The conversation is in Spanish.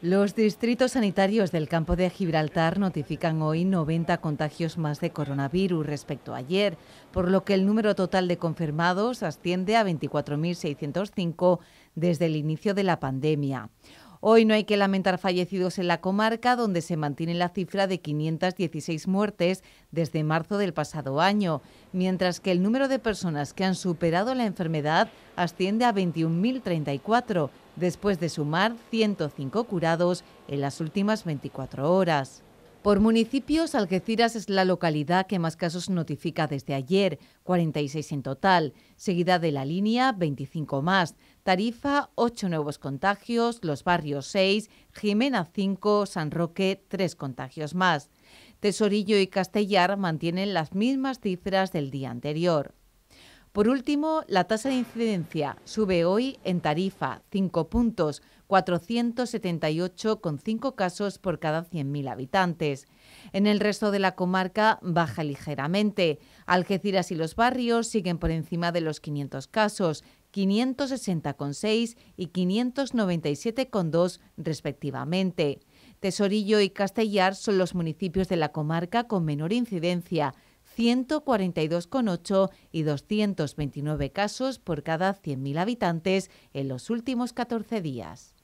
Los distritos sanitarios del campo de Gibraltar notifican hoy 90 contagios más de coronavirus respecto a ayer, por lo que el número total de confirmados asciende a 24.605 desde el inicio de la pandemia. Hoy no hay que lamentar fallecidos en la comarca, donde se mantiene la cifra de 516 muertes desde marzo del pasado año, mientras que el número de personas que han superado la enfermedad asciende a 21.034 después de sumar 105 curados en las últimas 24 horas. Por municipios, Algeciras es la localidad que más casos notifica desde ayer, 46 en total, seguida de La Línea, 25 más, Tarifa, 8 nuevos contagios, Los Barrios 6, Jimena 5, San Roque 3 contagios más. Tesorillo y Castellar mantienen las mismas cifras del día anterior. Por último, la tasa de incidencia sube hoy en Tarifa, 5 puntos, 478,5 casos por cada 100.000 habitantes. En el resto de la comarca baja ligeramente. Algeciras y los barrios siguen por encima de los 500 casos, 560,6 y 597,2 respectivamente. Tesorillo y Castellar son los municipios de la comarca con menor incidencia, 142,8 y 229 casos por cada 100.000 habitantes en los últimos 14 días.